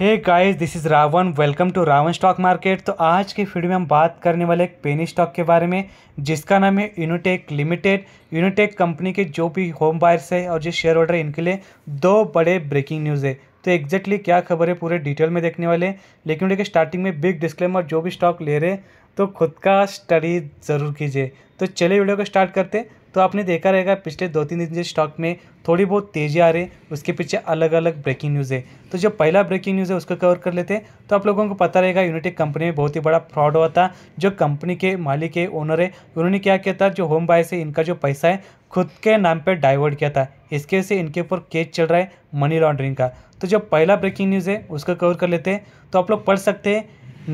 hey guys this is Ravan welcome to Ravan stock market तो आज के वीडियो में हम बात करने वाले एक पेनी स्टॉक के बारे में जिसका नाम है यूनिटेक लिमिटेड यूनिटेक कंपनी के जो भी होम बायर्स है और जो शेयर होल्डर है इनके लिए दो बड़े ब्रेकिंग न्यूज़ है तो एग्जैक्टली क्या खबर है पूरे डिटेल में देखने वाले लेकिन उनके स्टार्टिंग में बिग डिस्क्लेमर जो भी स्टॉक ले रहे तो खुद का स्टडी ज़रूर कीजिए तो चलिए वीडियो को स्टार्ट करते हैं तो आपने देखा रहेगा पिछले दो तीन दिन से स्टॉक में थोड़ी बहुत तेज़ी आ रही है उसके पीछे अलग अलग ब्रेकिंग न्यूज़ है तो जो पहला ब्रेकिंग न्यूज़ है उसको कवर कर लेते हैं तो आप लोगों को पता रहेगा यूनिटेक कंपनी में बहुत ही बड़ा फ्रॉड हुआ था जो कंपनी के मालिक है ओनर है उन्होंने क्या किया था जो होम बाय से इनका जो पैसा है खुद के नाम पर डाइवर्ट किया था इसके वजह से इनके ऊपर केस चल रहा है मनी लॉन्ड्रिंग का तो जो पहला ब्रेकिंग न्यूज़ है उसको कवर कर लेते हैं तो आप लोग पढ़ सकते हैं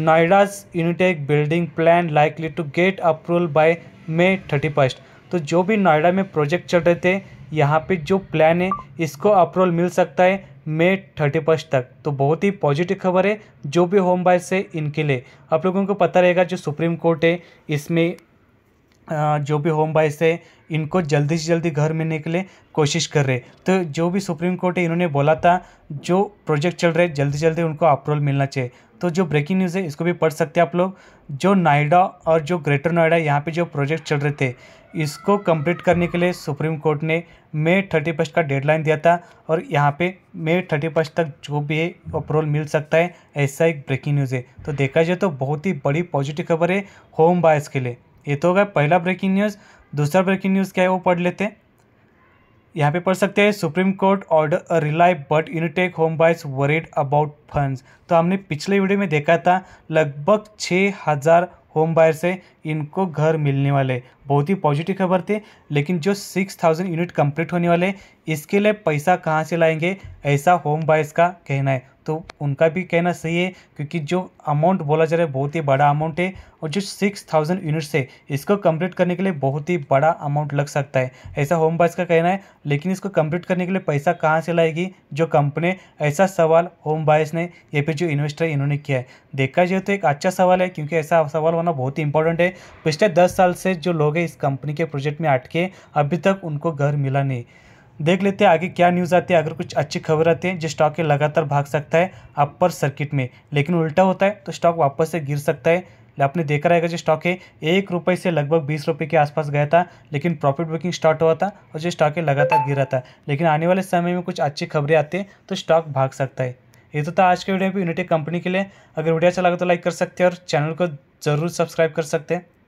Noida's Unitech building plan likely to get approval by May thirty first तो जो भी नोएडा में प्रोजेक्ट चल रहे थे यहाँ पे जो प्लान है इसको अप्रूवल मिल सकता है मे थर्टी फर्स्ट तक तो बहुत ही पॉजिटिव खबर है जो भी होम बाय से इनके लिए आप लोगों को पता रहेगा जो सुप्रीम कोर्ट है इसमें जो भी होम बाइस थे इनको जल्दी से जल्दी घर मिलने के लिए कोशिश कर रहे तो जो भी सुप्रीम कोर्ट है इन्होंने बोला था जो प्रोजेक्ट चल रहे जल्दी जल्दी उनको अप्रूवल मिलना चाहिए तो जो ब्रेकिंग न्यूज़ है इसको भी पढ़ सकते हैं आप लोग जो नोएडा और जो ग्रेटर नोएडा यहाँ पे जो प्रोजेक्ट चल रहे थे इसको कंप्लीट करने के लिए सुप्रीम कोर्ट ने मे थर्टी फर्स्ट का डेडलाइन दिया था और यहाँ पे मे थर्टी फर्स्ट तक जो भी है अप्रूवल मिल सकता है ऐसा एक ब्रेकिंग न्यूज़ है तो देखा जाए तो बहुत ही बड़ी पॉजिटिव खबर है होम बायस के लिए ये तो हो गया पहला ब्रेकिंग न्यूज़ दूसरा ब्रेकिंग न्यूज़ क्या है वो पढ़ लेते हैं यहाँ पे पढ़ सकते हैं Supreme Court order relief but Unitech home buyers worried about funds तो हमने पिछले वीडियो में देखा था लगभग छः हज़ार होम बायर्स है इनको घर मिलने वाले बहुत ही पॉजिटिव खबर थी लेकिन जो सिक्स थाउजेंड यूनिट कंप्लीट होने वाले इसके लिए पैसा कहाँ से लाएंगे ऐसा होम बायस का कहना है तो उनका भी कहना सही है क्योंकि जो अमाउंट बोला जा रहा है बहुत ही बड़ा अमाउंट है और जो सिक्स थाउजेंड यूनिट्स है इसको कंप्लीट करने के लिए बहुत ही बड़ा अमाउंट लग सकता है ऐसा होम बाइस का कहना है लेकिन इसको कंप्लीट करने के लिए पैसा कहाँ से लाएगी जो कंपनी ऐसा सवाल होम बाइस ने या फिर जो इन्वेस्टर इन्होंने किया है देखा जाए तो एक अच्छा सवाल है क्योंकि ऐसा सवाल होना बहुत ही इंपॉर्टेंट है पिछले दस साल से जो लोग हैं इस कंपनी के प्रोजेक्ट में अटके अभी तक उनको घर मिला नहीं देख लेते हैं आगे क्या न्यूज़ आती है अगर कुछ अच्छी खबर आती है जो स्टॉक लगातार भाग सकता है अपर सर्किट में लेकिन उल्टा होता है तो स्टॉक वापस से गिर सकता है आपने देखा रहेगा जो स्टॉक है एक रुपए से लगभग बीस रुपए के आसपास गया था लेकिन प्रॉफिट बुकिंग स्टार्ट हुआ था और जो स्टॉक है लगातार गिरा था लेकिन आने वाले समय में कुछ अच्छी खबरें आती हैं तो स्टॉक भाग सकता है ये तो था आज के वीडियो में यूनिटेक कंपनी के लिए अगर वीडियो अच्छा लगा तो लाइक कर सकते हैं और चैनल को ज़रूर सब्सक्राइब कर सकते हैं